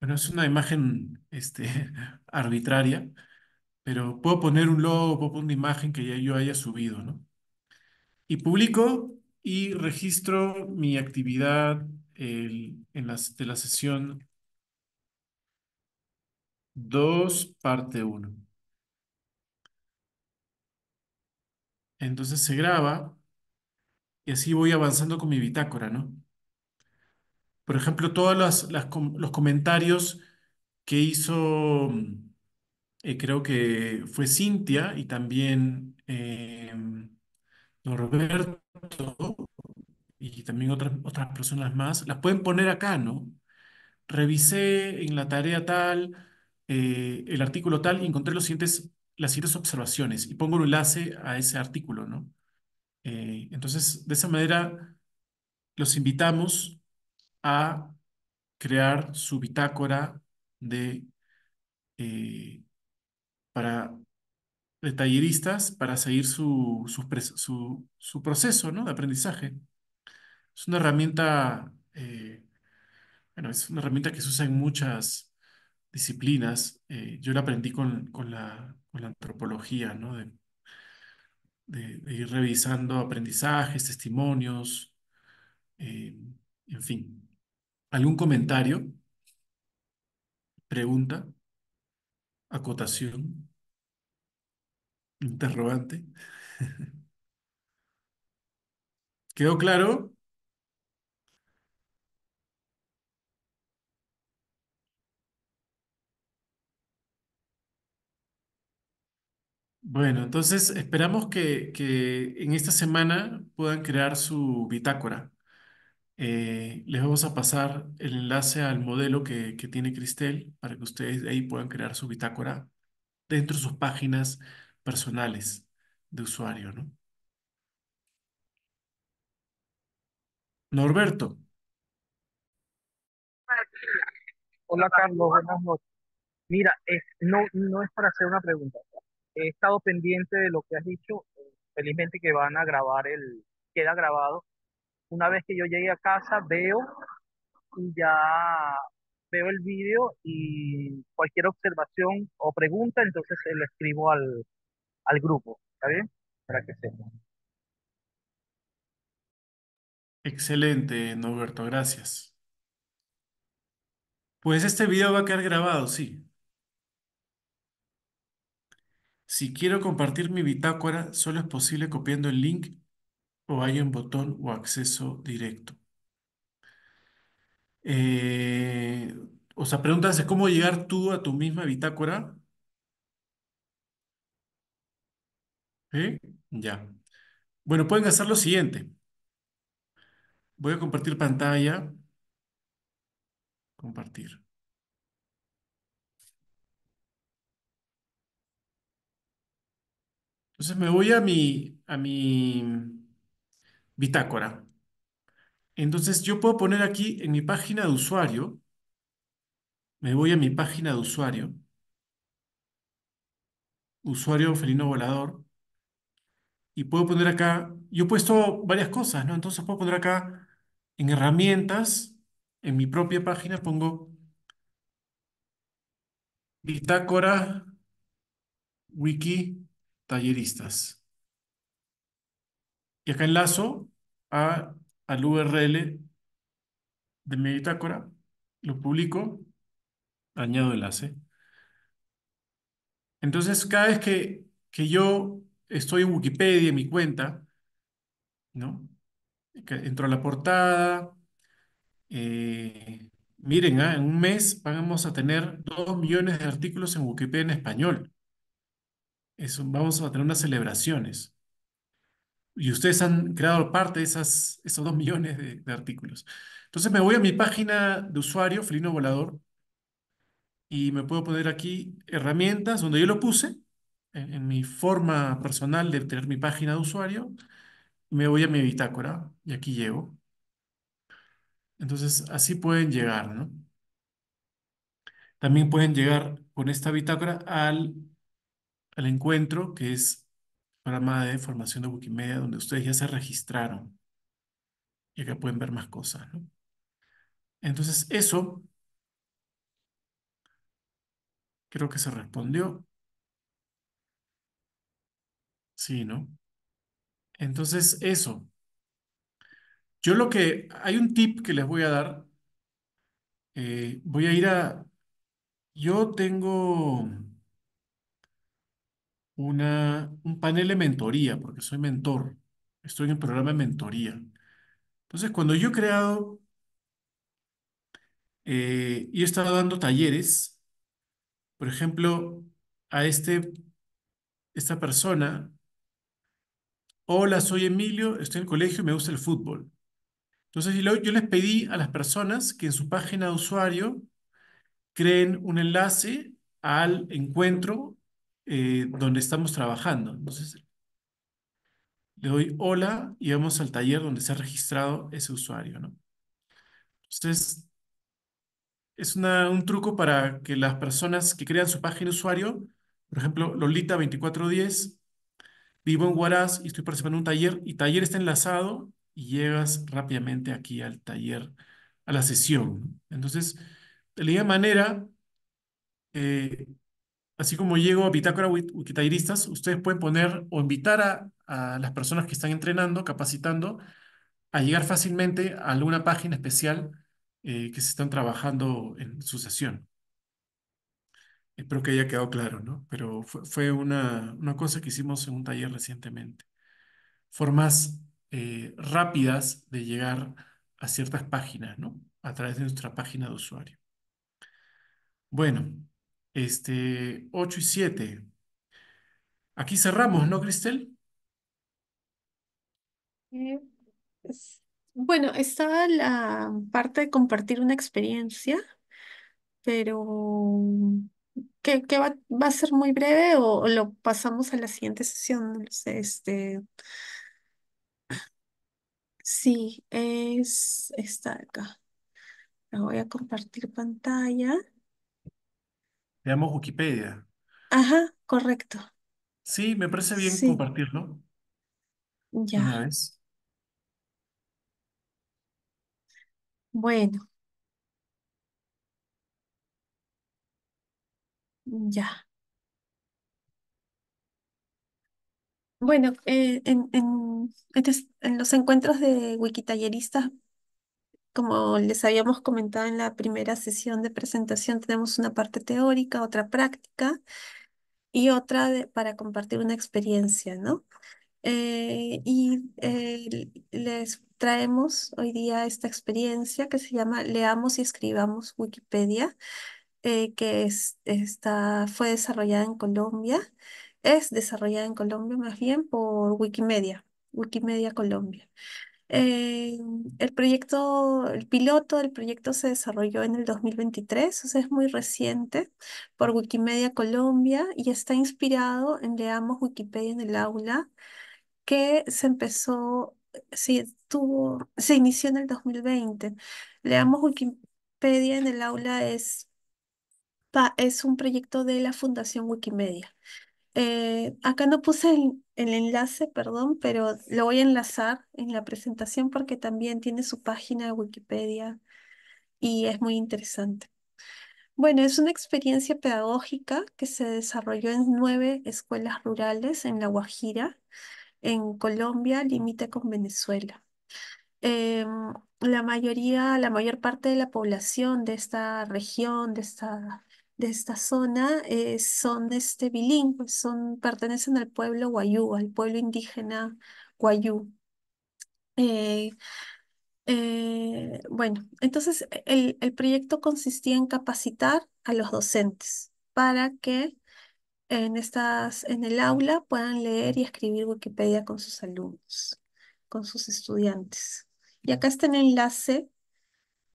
Bueno, es una imagen este, arbitraria pero puedo poner un logo, puedo poner una imagen que ya yo haya subido, ¿no? Y publico y registro mi actividad en las, de la sesión 2, parte 1. Entonces se graba y así voy avanzando con mi bitácora, ¿no? Por ejemplo, todos los comentarios que hizo mm, eh, creo que fue Cintia y también Don em, Roberto y también otras, otras personas más, las pueden poner acá, ¿no? Revisé en la tarea tal, eh, el artículo tal y encontré los siguientes, las siguientes observaciones y pongo un enlace a ese artículo, ¿no? Eh, entonces, de esa manera, los invitamos a crear su bitácora de para de talleristas para seguir su, proceso, de aprendizaje. Es una herramienta, eh, bueno, es una herramienta que se usa en muchas disciplinas. Eh, yo la aprendí con, la, antropología, de, ir revisando aprendizajes, testimonios, eh, en fin. ¿Algún comentario? ¿Pregunta? acotación, interrogante. ¿Quedó claro? Bueno, entonces esperamos que, que en esta semana puedan crear su bitácora. Eh, les vamos a pasar el enlace al modelo que, tiene Cristel para que ustedes ahí puedan crear su bitácora dentro de sus páginas personales de usuario, ¿no? Norberto. Hola Carlos, buenas noches. Mira, no, no es para hacer una pregunta. He estado pendiente de lo que has dicho. Felizmente que van a grabar el, queda grabado una vez que yo llegué a casa, veo y ya veo el vídeo y cualquier observación o pregunta, entonces se lo escribo al, grupo, ¿está bien? Para que sepan. Excelente, Norberto, gracias. Pues este video va a quedar grabado, sí. Si quiero compartir mi bitácora, solo es posible copiando el link o hay un botón o acceso directo. Eh, o sea, preguntas cómo llegar tú a tu misma bitácora. ¿Eh? Ya. Bueno, pueden hacer lo siguiente. Voy a compartir pantalla. Compartir. Entonces me voy a mi, a mi bitácora. Entonces yo puedo poner aquí en mi página de usuario, me voy a mi página de usuario, usuario felino volador, y puedo poner acá, yo he puesto varias cosas, ¿no? Entonces puedo poner acá en herramientas, en mi propia página pongo bitácora wiki talleristas. Y acá enlazo a, al URL de mi lo publico, añado enlace. Entonces, cada vez que, que yo estoy en Wikipedia, en mi cuenta, ¿no? Entro a la portada. Eh, miren, ah, en un mes vamos a tener dos millones de artículos en Wikipedia en español. Eso, vamos a tener unas celebraciones y ustedes han creado parte de esas, esos dos millones de, artículos. Entonces me voy a mi página de usuario, Felino Volador, y me puedo poner aquí herramientas, donde yo lo puse, en, mi forma personal de tener mi página de usuario. Me voy a mi bitácora y aquí llego. Entonces así pueden llegar, ¿no? También pueden llegar con esta bitácora al, al encuentro que es programa de formación de Wikimedia donde ustedes ya se registraron y acá pueden ver más cosas, ¿no? Entonces, eso creo que se respondió. Sí, ¿no? Entonces, eso. Yo lo que, hay un tip que les voy a dar. Eh, voy a ir a, yo tengo una, un panel de mentoría, porque soy mentor. Estoy en el programa de mentoría. Entonces, cuando yo he creado eh, y he estado dando talleres, por ejemplo, a este, esta persona, hola, soy Emilio, estoy en el colegio y me gusta el fútbol. Entonces, yo les pedí a las personas que en su página de usuario creen un enlace al encuentro eh, donde estamos trabajando. Entonces, le doy hola y vamos al taller donde se ha registrado ese usuario, ¿no? Entonces, es una, un truco para que las personas que crean su página usuario, por ejemplo, Lolita2410, vivo en Huaraz y estoy participando en un taller y taller está enlazado y llegas rápidamente aquí al taller, a la sesión. Entonces, de la misma manera, eh, Así como llego a Bitácora Wikitairistas, ustedes pueden poner o invitar a, las personas que están entrenando, capacitando, a llegar fácilmente a alguna página especial eh, que se están trabajando en su sesión. Espero que haya quedado claro, ¿no? Pero fue, una, cosa que hicimos en un taller recientemente. Formas eh, rápidas de llegar a ciertas páginas, ¿no? A través de nuestra página de usuario. Bueno, este, 8 y 7. Aquí cerramos, ¿no, Cristel? Eh, pues, bueno, estaba la parte de compartir una experiencia, pero que, va, a ser muy breve o, lo pasamos a la siguiente sesión. Este, sí, es está acá. La voy a compartir pantalla. Veamos Wikipedia. Ajá, correcto. Sí, me parece bien compartirlo una vez. Bueno, ya. Bueno, eh, en, en, los encuentros de wikitalleristas, como les habíamos comentado en la primera sesión de presentación, tenemos una parte teórica, otra práctica y otra de, para compartir una experiencia, ¿no? Eh, y eh, les traemos hoy día esta experiencia que se llama Leamos y escribamos Wikipedia, eh, que es, está, fue desarrollada en Colombia, es desarrollada en Colombia más bien por Wikimedia, Wikimedia Colombia. Eh, el proyecto, el piloto del proyecto se desarrolló en el 2023, o sea, es muy reciente, por Wikimedia Colombia y está inspirado en Leamos Wikipedia en el aula, que se empezó, se, tuvo, se inició en el 2020. Leamos Wikipedia en el aula es, es un proyecto de la Fundación Wikimedia. Eh, acá no puse el, el enlace, perdón, pero lo voy a enlazar en la presentación porque también tiene su página de Wikipedia y es muy interesante. Bueno, es una experiencia pedagógica que se desarrolló en nueve escuelas rurales en La Guajira, en Colombia, límite con Venezuela. Em, la mayoría, la mayor parte de la población de esta región, de esta de esta zona eh, son son este, bilingües, son, pertenecen al pueblo guayú, al pueblo indígena guayú. Eh, eh, bueno, entonces e, el, el, proyecto consistía en capacitar a los docentes para que en, estas, en el aula puedan leer y escribir Wikipedia con sus alumnos, con sus estudiantes. Y acá está el enlace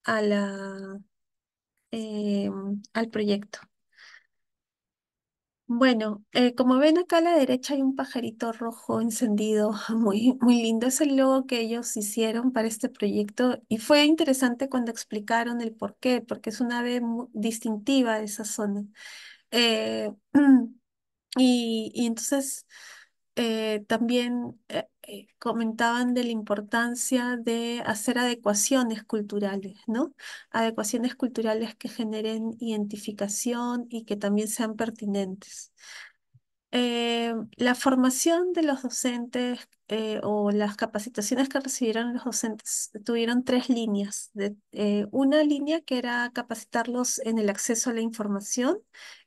a la, eh, al proyecto. Bueno, eh, como ven acá a la derecha hay un pajarito rojo encendido, muy, muy lindo. Es el logo que ellos hicieron para este proyecto y fue interesante cuando explicaron el por qué, porque es una ave distintiva de esa zona. Eh, y, y entonces eh, también eh, eh, comentaban de la importancia de hacer adecuaciones culturales, ¿no? Adecuaciones culturales que generen identificación y que también sean pertinentes. la formación de los docentes o las capacitaciones que recibieron los docentes tuvieron tres líneas. una línea que era capacitarlos en el acceso a la información,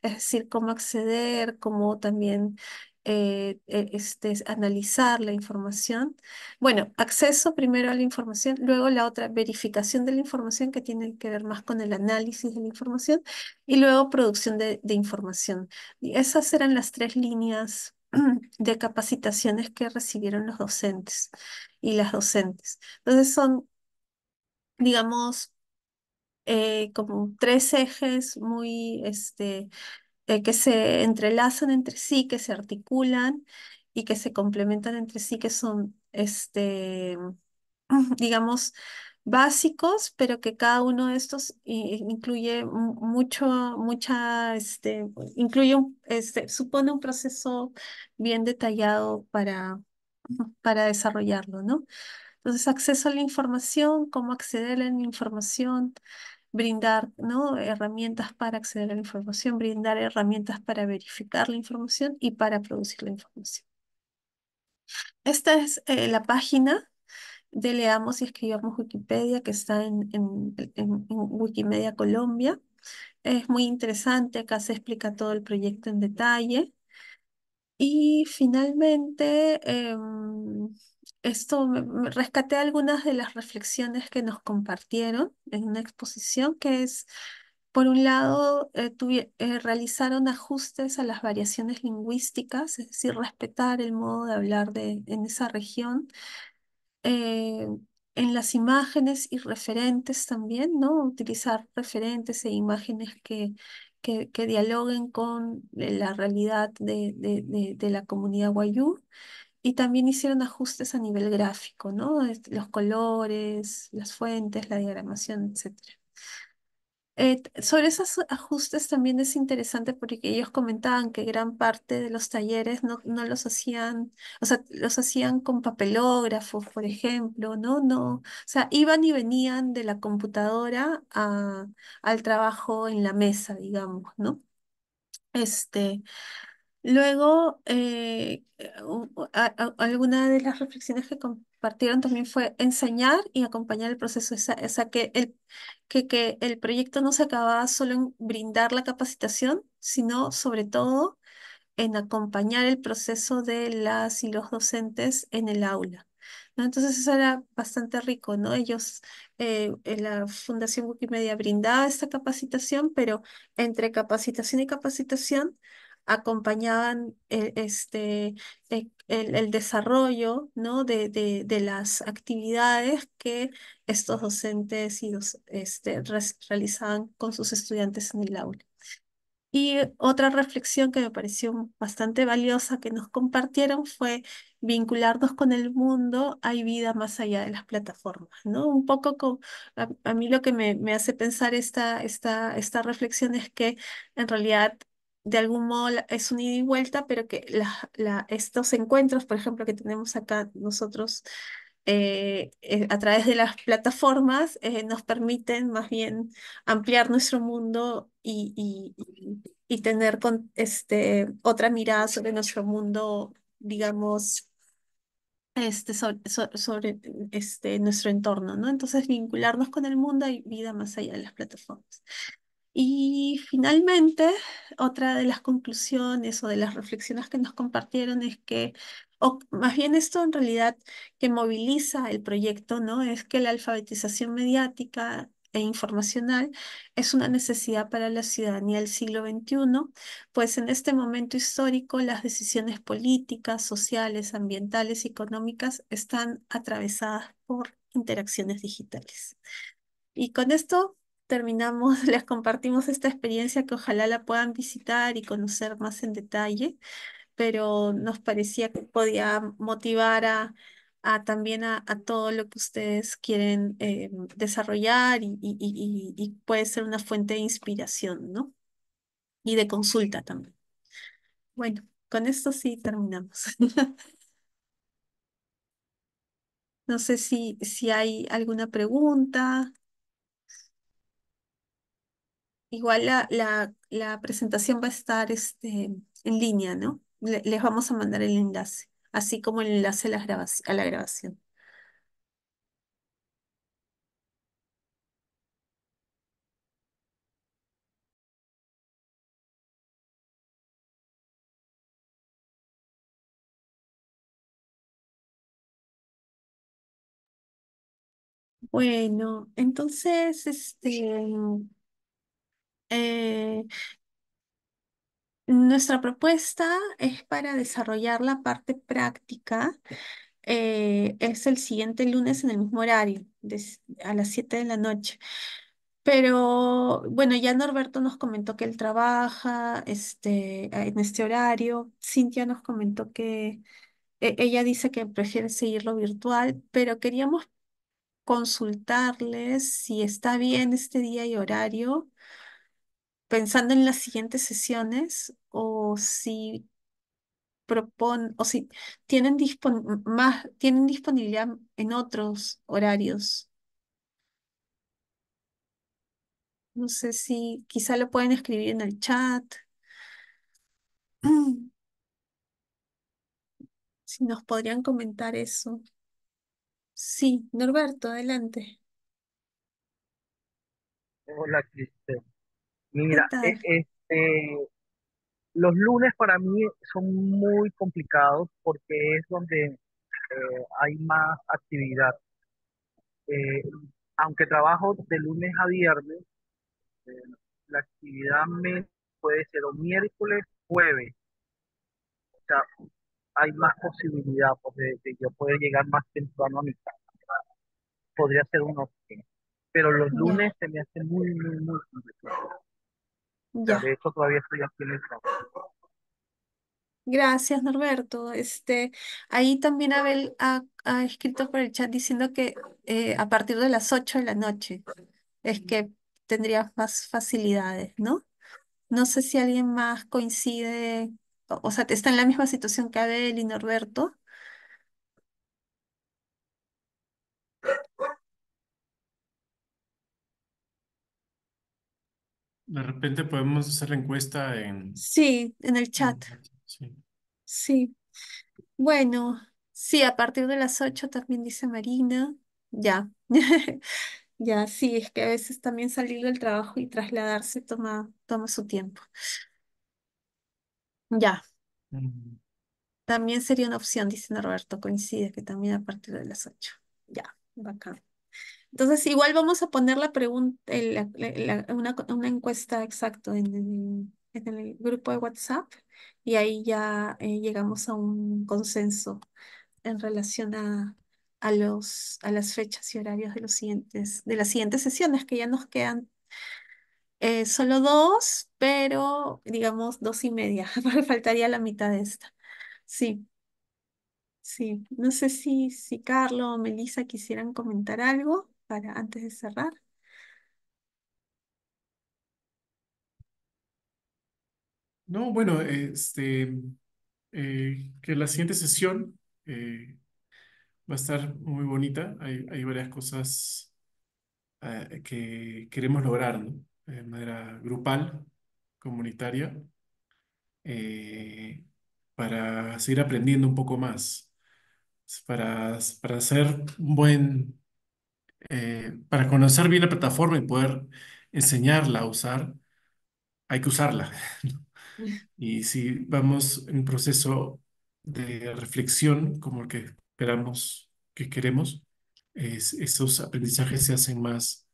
es decir, cómo acceder, cómo también eh, eh, este, analizar la información. Bueno, acceso primero a la información, luego la otra, verificación de la información que tiene que ver más con el análisis de la información y luego producción de, información. esas eran las tres líneas de capacitaciones que recibieron los docentes y las docentes. Entonces son, digamos, eh, como tres ejes muy, este, eh, que se entrelazan entre sí, que se articulan y que se complementan entre sí, que son, este, digamos, básicos, pero que cada uno de estos incluye mucho, mucha, este, incluye, este, supone un proceso bien detallado para, para desarrollarlo, ¿no? Entonces, acceso a la información, cómo acceder a la información, brindar ¿no? herramientas para acceder a la información, brindar herramientas para verificar la información y para producir la información. Esta es eh, la página de Leamos y Escribamos Wikipedia que está en, en, Wikimedia Colombia. Es muy interesante, acá se explica todo el proyecto en detalle. Y finalmente, em, esto rescaté algunas de las reflexiones que nos compartieron en una exposición que es, por un lado, eh, eh, realizaron ajustes a las variaciones lingüísticas, es decir, respetar el modo de hablar de, en esa región. Eh, en las imágenes y referentes también, ¿no? Utilizar referentes e imágenes que, que, dialoguen con la realidad de, de, de la comunidad guayú. Y también hicieron ajustes a nivel gráfico, ¿no? Los colores, las fuentes, la diagramación, etcétera. Eh, sobre esos ajustes también es interesante porque ellos comentaban que gran parte de los talleres no, no los hacían, o sea, los hacían con papelógrafos, por ejemplo, ¿no? No, o sea, iban y venían de la computadora al trabajo en la mesa, digamos, ¿no? Este, Luego, eh, alguna de las reflexiones que compartieron también fue enseñar y acompañar el proceso, o sea, que, el, que, que el proyecto no se acababa solo en brindar la capacitación, sino sobre todo en acompañar el proceso de las y los docentes en el aula. Entonces eso era bastante rico, ¿no? Ellos, eh, la Fundación Wikimedia brindaba esta capacitación, pero entre capacitación y capacitación acompañaban eh, este, e, el, este, el, desarrollo ¿no? de, de, las actividades que estos docentes y este, realizaban con sus estudiantes en el aula. Y otra reflexión que me pareció bastante valiosa que nos compartieron fue vincularnos con el mundo, hay vida más allá de las plataformas, ¿no? Un poco con, a, mí lo que me, hace pensar esta, esta, esta reflexión es que en realidad de algún modo es un ida y vuelta, pero que estos encuentros, por ejemplo, que tenemos acá nosotros eh, eh, a través de las plataformas, eh, nos permiten más bien ampliar nuestro mundo y, tener este, otra mirada sobre nuestro mundo, digamos, este, sobre, este, nuestro entorno, ¿no? Entonces, vincularnos con el mundo y vida más allá de las plataformas. Y finalmente, otra de las conclusiones o de las reflexiones que nos compartieron es que, o más bien esto en realidad que moviliza el proyecto, ¿no? Es que la alfabetización mediática e informacional es una necesidad para la ciudadanía del siglo XXI, pues en este momento histórico las decisiones políticas, sociales, ambientales y económicas están atravesadas por interacciones digitales. Y con esto terminamos, les compartimos esta experiencia que ojalá la puedan visitar y conocer más en detalle, pero nos parecía que podía motivar a, también a, todo lo que ustedes quieren eh, desarrollar y, puede ser una fuente de inspiración, ¿no? Y de consulta también. Bueno, con esto sí terminamos. no sé si, si hay alguna pregunta. Igual la, la, presentación va a estar este, en línea, ¿no? les vamos a mandar el enlace, así como el enlace a la grabación. Bueno, entonces, este, eh, nuestra propuesta es para desarrollar la parte práctica. Eh, es el siguiente lunes en el mismo horario, a las 7 de la noche. Pero bueno, ya Norberto nos comentó que él trabaja este, en este horario. Cintia nos comentó que e, ella dice que prefiere seguirlo virtual, pero queríamos consultarles si está bien este día y horario pensando en las siguientes sesiones o si propon o si tienen más tienen disponibilidad en otros horarios. No sé si quizá lo pueden escribir en el chat. Si nos podrían comentar eso. Sí, Norberto, adelante. Hola, Cristian. Mira, e-, este, los lunes para mí son muy complicados porque es donde eh, hay más actividad. Eh, aunque trabajo de lunes a viernes, eh, la actividad me puede ser o miércoles, jueves. O sea, hay más posibilidad porque de, yo poder llegar más temprano a mi casa. Podría ser uno, opción. Pero los lunes se me hace muy, muy, muy complicado todavía estoy aquí Gracias, Norberto. Este, ahí también Abel ha, escrito por el chat diciendo que eh, a partir de las 8 de la noche es que tendría más facilidades, ¿no? No sé si alguien más coincide, o, o sea, está en la misma situación que Abel y Norberto. De repente podemos hacer la encuesta en... Sí, en el chat. Sí. Bueno, sí, a partir de las ocho también dice Marina. Ya. Ya, sí, es que a veces también salir del trabajo y trasladarse toma, toma su tiempo. Ya. Mm. También sería una opción, dice Roberto. Coincide que también a partir de las ocho. Ya, bacán. Entonces, igual vamos a poner la pregunta, una, encuesta exacta en el, en el, grupo de WhatsApp y ahí ya eh, llegamos a un consenso en relación a, los, a las fechas y horarios de, los siguientes, de las siguientes sesiones, que ya nos quedan eh, solo dos, pero digamos dos y media, faltaría la mitad de esta. Sí. Sí, no sé si, si Carlos o Melissa quisieran comentar algo para antes de cerrar. No, bueno, este, eh, que la siguiente sesión eh, va a estar muy bonita. Hay, varias cosas eh, que queremos lograr, De manera grupal, comunitaria, para seguir aprendiendo un poco más, para, para un buen eh, para conocer bien la plataforma y poder enseñarla a usar, hay que usarla. Y si vamos en un proceso de reflexión como el que esperamos, que queremos, esos aprendizajes se hacen más,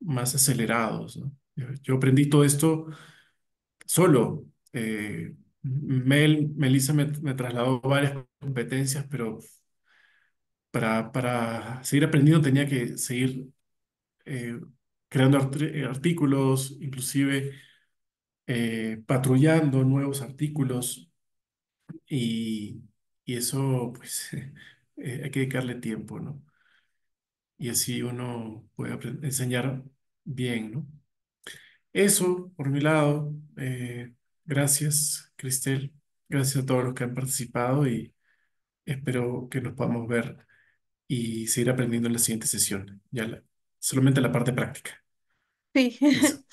más acelerados. Yo aprendí todo esto solo. Eh, Melissa me, me, trasladó varias competencias, pero para, seguir aprendiendo tenía que seguir eh, creando eh, artículos, inclusive eh, patrullando nuevos artículos y, eso pues hay que dedicarle tiempo, ¿no? Y así uno puede enseñar bien, ¿no? Eso, por mi lado, gracias, Cristel, gracias a todos los que han participado y espero que nos podamos ver y seguir aprendiendo en la siguiente sesión. Ya solamente la parte práctica. Sí.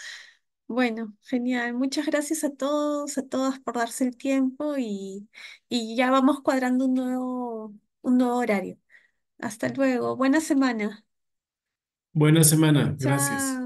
Bueno, genial. Muchas gracias a todos, a todas por darse el tiempo y, ya vamos cuadrando un nuevo, un nuevo horario. Hasta luego. Buena semana. Buena semana. Gracias.